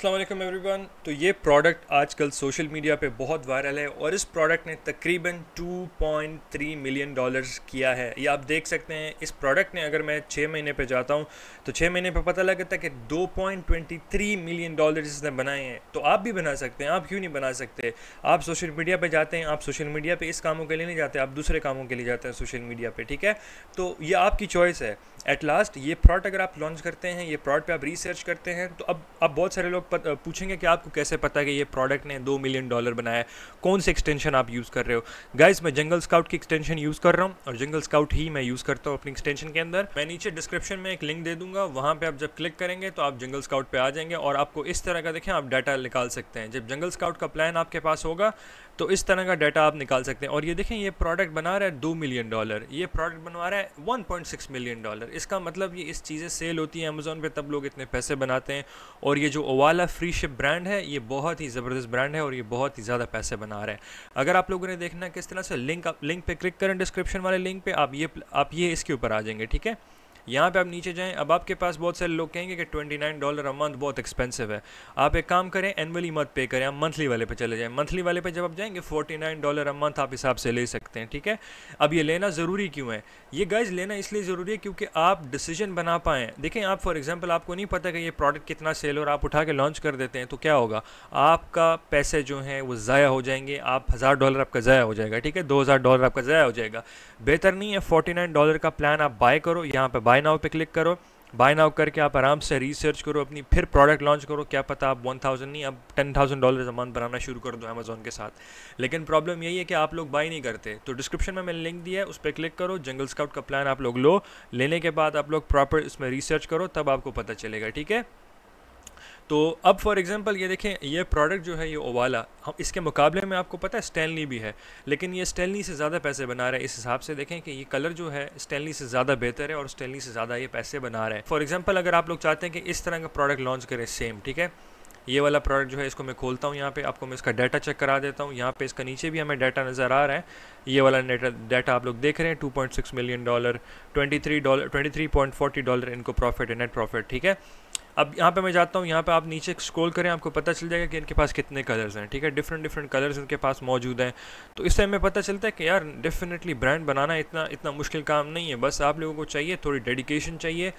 अस्सलाम एवरीवन तो ये प्रोडक्ट आजकल सोशल मीडिया पे बहुत वायरल है और इस प्रोडक्ट ने तकरीबन 2.3 मिलियन डॉलर्स किया है ये आप देख सकते हैं इस प्रोडक्ट ने अगर मैं छः महीने पे जाता हूँ तो छः महीने पे पता लगता है कि 2.23 मिलियन डॉलर इसने बनाए हैं तो आप भी बना सकते हैं आप क्यों नहीं बना सकते आप सोशल मीडिया पर जाते हैं आप सोशल मीडिया पर इस कामों के लिए नहीं जाते आप दूसरे कामों के लिए जाते हैं सोशल मीडिया पर ठीक है तो ये आपकी चॉइस है एट लास्ट ये प्रोडक्ट अगर आप लॉन्च करते हैं ये प्रोडक्ट पे आप रिसर्च करते हैं तो अब अब बहुत सारे लोग पूछेंगे कि आपको कैसे पता है कि ये प्रोडक्ट ने दो मिलियन डॉलर बनाया है कौन से एक्सटेंशन आप यूज़ कर रहे हो गाइज मैं जंगल स्काउट की एक्सटेंशन यूज़ कर रहा हूँ और जंगल स्काउट ही मैं यूज़ करता हूँ अपनी एक्सटेंशन के अंदर मैं नीचे डिस्क्रिप्शन में एक लिंक दे दूंगा वहाँ पर आप जब क्लिक करेंगे तो आप जंगल स्काउट पर आ जाएंगे और आपको इस तरह का देखें आप डाटा निकाल सकते हैं जब जंगल स्काउट का प्लान आपके पास होगा तो इस तरह का डाटा आप निकाल सकते हैं और ये देखें ये प्रोडक्ट बना रहा है दो मिलियन डॉलर ये प्रोडक्ट बनवा रहा है one point six million dollar इसका मतलब ये इस चीज़ें सेल होती हैं अमेज़ोन पर तब लोग इतने पैसे बनाते हैं और ये जो ओवाला फ्री शिप ब्रांड है ये बहुत ही ज़बरदस्त ब्रांड है और ये बहुत ही ज़्यादा पैसे बना रहा है अगर आप लोगों ने देखना किस तरह से लिंक आप लिंक पर क्लिक करें डिस्क्रिप्शन वाले लिंक पर आप ये आप ये इसके ऊपर आ जाएंगे ठीक है यहाँ पे आप नीचे जाएं अब आपके पास बहुत सारे लोग कहेंगे कि twenty nine dollar a month बहुत एक्सपेंसिव है आप एक काम करें एनुअली मत पे करें आप मंथली वाले पे चले जाएं मंथली वाले पे जब आप जाएंगे forty nine dollar a month आप हिसाब से ले सकते हैं ठीक है अब ये लेना ज़रूरी क्यों है ये गाइज लेना इसलिए ज़रूरी है क्योंकि आप डिसीजन बना पाएँ देखें आप फॉर एग्जाम्पल आपको नहीं पता कि ये प्रोडक्ट कितना सेल और आप उठा के लॉन्च कर देते हैं तो क्या होगा आपका पैसे जो हैं वो ज़ाया हो जाएंगे आप हज़ार डॉलर आपका ज़ाया हो जाएगा ठीक है दो हज़ार डॉलर आपका ज़ाया हो जाएगा बेहतर नहीं है फोर्टी नाइन डॉलर का प्लान आप बाय करो यहाँ पर बाय नाउ पे क्लिक करो बाय नाउ करके आप आराम से रिसर्च करो अपनी फिर प्रोडक्ट लॉन्च करो क्या पता आप वन थाउजेंड नहीं अब टेन थाउजेंड डॉलर अमान बनाना शुरू कर दो अमेजोन के साथ लेकिन प्रॉब्लम यही है कि आप लोग बाय नहीं करते तो डिस्क्रिप्शन में मैंने लिंक दिया है उस पर क्लिक करो जंगल स्काउट का प्लान आप लोग लो लेने के बाद आप लोग प्रॉपर इसमें रिसर्च करो तब आपको पता चलेगा ठीक है तो अब फॉर एग्जांपल ये देखें ये प्रोडक्ट जो है ये ओवाला हम इसके मुकाबले में आपको पता है स्टेनली भी है लेकिन ये स्टेनली से ज़्यादा पैसे बना रहा है इस हिसाब से देखें कि ये कलर जो है स्टेनली से ज़्यादा बेहतर है और स्टेनली से ज़्यादा ये पैसे बना रहा है फॉर एग्जाम्पल अगर आप लोग चाहते हैं कि इस तरह का प्रोडक्ट लॉन्च करें सेम ठीक है ये वाला प्रोडक्ट जो है इसको मैं खोलता हूँ यहाँ पे आपको मैं इसका डाटा चेक करा देता हूँ यहाँ पे इसका नीचे भी हमें डाटा नज़र आ रहा है ये वाला डाटा आप लोग देख रहे हैं 2.6 मिलियन डॉलर 23 डॉलर 23.40 डॉलर इनको प्रॉफिट है नेट प्रॉफिट ठीक है अब यहाँ पे मैं जाता हूँ यहाँ पे आप नीचे स्क्रॉल करें आपको पता चल जाएगा कि इनके पास कितने कलर्स हैं ठीक है डिफरेंट डिफरेंट कलर्स इनके पास मौजूद हैं तो इससे हमें पता चलता है कि यार डेफिनेटली ब्रांड बनाना इतना इतना मुश्किल काम नहीं है बस आप लोगों को चाहिए थोड़ी डेडिकेशन चाहिए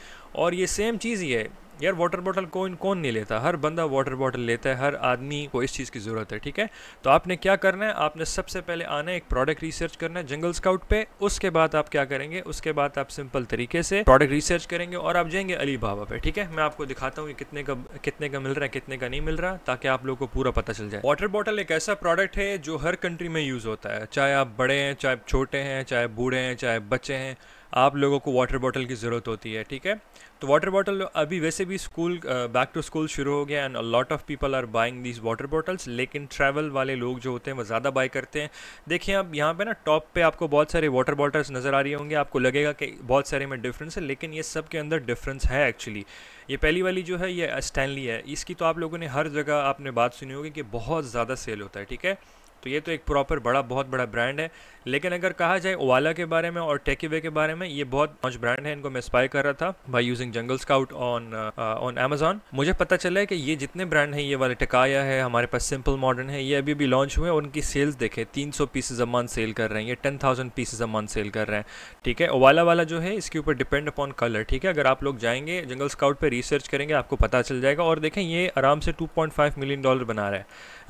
और ये सेम चीज़ ही है यार वाटर बॉटल कौन कौन नहीं लेता हर बंदा वाटर बॉटल लेता है हर आदमी को इस चीज़ की ज़रूरत है ठीक है तो आपने क्या करना है आपने सबसे पहले आना है एक प्रोडक्ट रिसर्च करना है जंगल स्काउट पे उसके बाद आप क्या करेंगे उसके बाद आप सिंपल तरीके से प्रोडक्ट रिसर्च करेंगे और आप जाएंगे अली बाबा पे ठीक है मैं आपको दिखाता हूँ कि कितने का कितने का मिल रहा है कितने का नहीं मिल रहा ताकि आप लोग को पूरा पता चल जाए वाटर बॉटल एक ऐसा प्रोडक्ट है जो हर कंट्री में यूज़ होता है चाहे आप बड़े हैं चाहे छोटे हैं चाहे बूढ़े हैं चाहे बच्चे हैं आप लोगों को वाटर बॉटल की ज़रूरत होती है ठीक है तो वाटर बॉटल अभी वैसे भी स्कूल बैक टू स्कूल शुरू हो गया and lot of people are buying these water bottles लेकिन ट्रैवल वाले लोग जो होते हैं वो ज़्यादा बाई करते हैं देखिए आप यहाँ पे ना टॉप पे आपको बहुत सारे वाटर बॉटल्स नज़र आ रही होंगे आपको लगेगा कि बहुत सारे में डिफरेंस है लेकिन ये सब के अंदर डिफरेंस है एक्चुअली ये पहली वाली जो है ये स्टैनली है इसकी तो आप लोगों ने हर जगह आपने बात सुनी होगी कि बहुत ज़्यादा सेल होता है ठीक है तो ये तो एक प्रॉपर बड़ा बहुत बड़ा ब्रांड है लेकिन अगर कहा जाए ओवाला के बारे में और टेकीवे के बारे में ये बहुत पांच ब्रांड है इनको मैं स्पाई कर रहा था by using Jungle Scout on on Amazon मुझे पता चला है कि ये जितने ब्रांड हैं ये वाले टिकाया है हमारे पास सिंपल मॉडर्न है ये अभी भी लॉन्च हुए उनकी सेल्स देखें तीन सौ पीसेज अ मंथ सेल कर रहे हैं ये ten thousand pieces a month sale कर रहे हैं ठीक है ओवाला वाला जो है इसके ऊपर डिपेंड अपॉन कलर ठीक है अगर आप लोग जाएंगे जंगल स्काउट पर रिसर्च करेंगे आपको पता चल जाएगा और देखें ये आराम से टू मिलियन डॉलर बना रहा है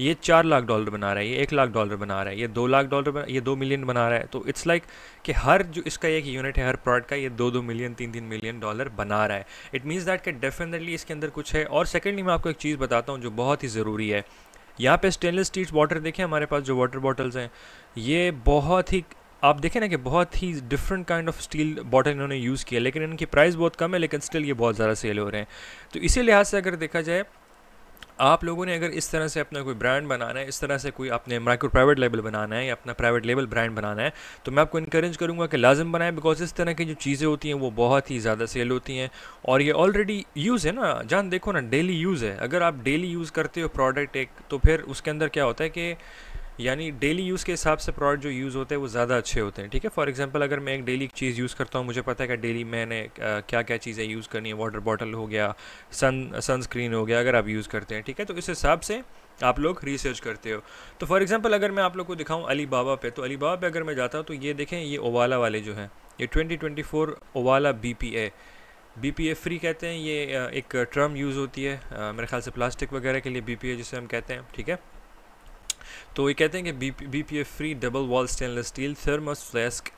ये चार लाख डॉलर बना रहा है ये एक लाख डॉलर बना रहा है ये दो लाख डॉलर बना ये दो मिलियन बना रहा है तो इट्स लाइक कि हर जो इसका एक यूनिट है हर प्रोडक्ट का ये दो दो मिलियन तीन तीन मिलियन डॉलर बना रहा है इट मीन्स दैट कि डेफिनेटली इसके अंदर कुछ है और सेकेंडली मैं आपको एक चीज़ बताता हूँ जो बहुत ही ज़रूरी है यहाँ पे स्टेनलेस स्टील वाटर देखें हमारे पास जो वाटर बॉटल्स हैं ये बहुत ही आप देखें ना कि बहुत ही different kind of steel bottle इन्होंने यूज़ किया लेकिन इनकी प्राइस बहुत कम है लेकिन स्टिल ये बहुत ज़्यादा सेल हो रहे हैं तो इसी लिहाज से अगर देखा जाए आप लोगों ने अगर इस तरह से अपना कोई ब्रांड बनाना है इस तरह से कोई अपने माइक्रो प्राइवेट लेबल बनाना है या अपना प्राइवेट लेबल ब्रांड बनाना है तो मैं आपको इनक्रेज करूँगा कि लाजम बनाएं बिकॉज इस तरह की जो चीज़ें होती हैं वो बहुत ही ज़्यादा सेल होती हैं और ये ऑलरेडी यूज़ है ना जान देखो ना डेली यूज़ है अगर आप डेली यूज़ करते हो प्रोडक्ट एक तो फिर उसके अंदर क्या होता है कि यानी डेली यूज़ के हिसाब से प्रोडक्ट जो यूज़ होते हैं वो ज़्यादा अच्छे होते हैं ठीक है फॉर एग्जांपल अगर मैं एक डेली चीज़ यूज़ करता हूँ मुझे पता है कि डेली मैंने क्या क्या चीज़ें यूज़ करनी है वाटर बॉटल हो गया सन सनस्क्रीन हो गया अगर आप यूज़ करते हैं ठीक है तो इस हिसाब से आप लोग रिसर्च करते हो तो फॉर एग्जाम्पल अगर मैं आप लोग को दिखाऊँ अली बाबा पे तो अली बाबा पे अगर मैं जाता हूँ तो ये देखें ये ओवाला वाले जो हैं ये ट्वेंटी ओवाला पी ए फ्री कहते हैं ये एक टर्म यूज़ होती है मेरे ख्याल से प्लास्टिक वगैरह के लिए बी पी ए जिसे हम कहते हैं ठीक है तो ये कहते हैं कि B P F free double wall stainless steel thermos flask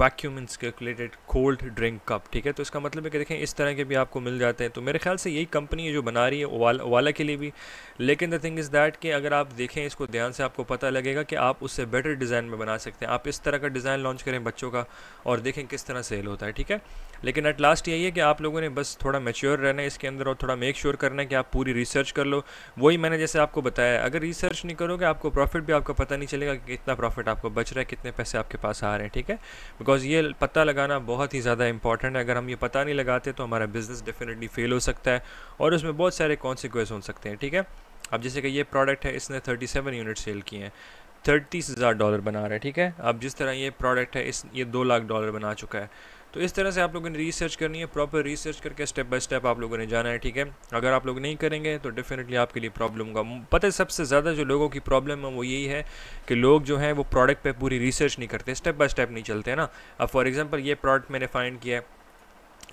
vacuum insulated cold drink cup ठीक है तो इसका मतलब है कि देखें इस तरह के भी आपको मिल जाते हैं तो मेरे ख्याल से यही कंपनी है जो बना रही है वाला वाला के लिए भी लेकिन द थिंग इज़ दैट कि अगर आप देखें इसको ध्यान से आपको पता लगेगा कि आप उससे बेटर डिज़ाइन में बना सकते हैं आप इस तरह का डिज़ाइन लॉन्च करें बच्चों का और देखें किस तरह सेल होता है ठीक है लेकिन एट लास्ट यही है कि आप लोगों ने बस थोड़ा मेच्योर रहना है इसके अंदर और थोड़ा मेक श्योर sure करना है कि आप पूरी रिसर्च कर लो वही मैंने जैसे आपको बताया अगर रिसर्च नहीं करोगे आपको प्रॉफिट भी आपको पता नहीं चलेगा कि कितना प्रॉफिट आपको बच रहा है कितने पैसे आपके पास आ रहे हैं ठीक है बिकॉज ये पता लगाना बहुत ही ज़्यादा इंपॉर्टेंट है अगर हम ये पता नहीं लगाते तो हमारा बिज़नेस डेफिनेटली फेल हो सकता है और उसमें बहुत सारे कॉन्सिक्वेंस हो सकते हैं ठीक है अब जैसे कि ये प्रोडक्ट है इसने 37 यूनिट सेल किए हैं थर्टीस हज़ार डॉलर बना रहा है ठीक है अब जिस तरह ये प्रोडक्ट है इस ये दो लाख डॉलर बना चुका है तो इस तरह से आप लोगों ने रिसर्च करनी है प्रॉपर रिसर्च करके स्टेप बाय स्टेप आप लोगों ने जाना है ठीक है अगर आप लोग नहीं करेंगे तो डेफिनेटली आपके लिए प्रॉब्लम होगा पता है सबसे ज़्यादा जो लोगों की प्रॉब्लम है वो यही है कि लोग जो है वो प्रोडक्ट पर पूरी रिसर्च नहीं करते स्टेप बाय स्टेप नहीं चलते ना अब फॉर एग्ज़ाम्पल ये प्रोडक्ट मैंने फाइंड किया है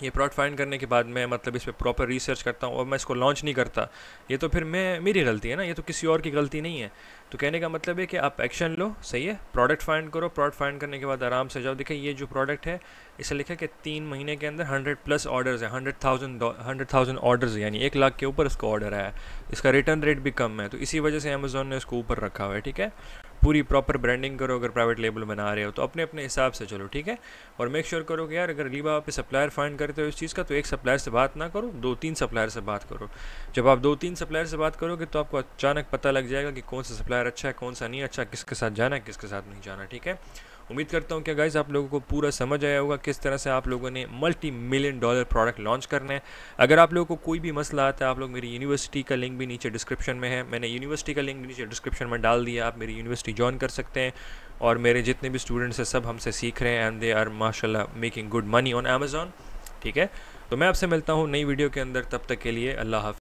ये प्रोडक्ट फाइंड करने के बाद मैं मतलब इस पर प्रॉपर रिसर्च करता हूँ और मैं इसको लॉन्च नहीं करता ये तो फिर मैं मेरी गलती है ना ये तो किसी और की गलती नहीं है तो कहने का मतलब है कि आप एक्शन लो सही है प्रोडक्ट फाइंड करो प्रोडक्ट फाइंड करने के बाद आराम से जाओ देखिए ये जो प्रोडक्ट है इसे लिखा कि तीन महीने के अंदर हंड्रेड प्लस ऑर्डर्स है hundred thousand hundred thousand orders यानी एक लाख के ऊपर इसका ऑर्डर आया इसका रिटर्न रेट भी कम है तो इसी वजह से अमेज़ोन ने इसको ऊपर रखा हुआ है ठीक है पूरी प्रॉपर ब्रांडिंग करो अगर प्राइवेट लेबल बना रहे हो तो अपने अपने हिसाब से चलो ठीक है और मेक श्योर करो कि यार अगर अली बाबा आप सप्लायर फाइंड करते हो इस चीज़ का तो एक सप्लायर से बात ना करो दो तीन सप्लायर से बात करो जब आप दो तीन सप्लायर से बात करोगे तो आपको अचानक पता लग जाएगा कि कौन सा सप्लायर अच्छा है कौन सा नहीं अच्छा किसके साथ जाना है किसके साथ नहीं जाना ठीक है उम्मीद करता हूँ कि गाइज आप लोगों को पूरा समझ आया होगा किस तरह से आप लोगों ने multi million dollar product launch करना है अगर आप लोगों को कोई भी मसला आता है आप लोग मेरी यूनिवर्सिटी का लिंक भी नीचे डिस्क्रिप्शन में है मैंने यूनिवर्सिटी का लिंक नीचे डिस्क्रिप्शन में डाल दिया आप मेरी यूनिवर्सिटी ज्वाइन कर सकते हैं और मेरे जितने भी स्टूडेंट्स हैं सब हमसे सीख रहे हैं एंड दे आर माशाल्लाह making good money on Amazon ठीक है तो मैं आपसे मिलता हूँ नई वीडियो के अंदर तब तक के लिए अल्लाह हाफ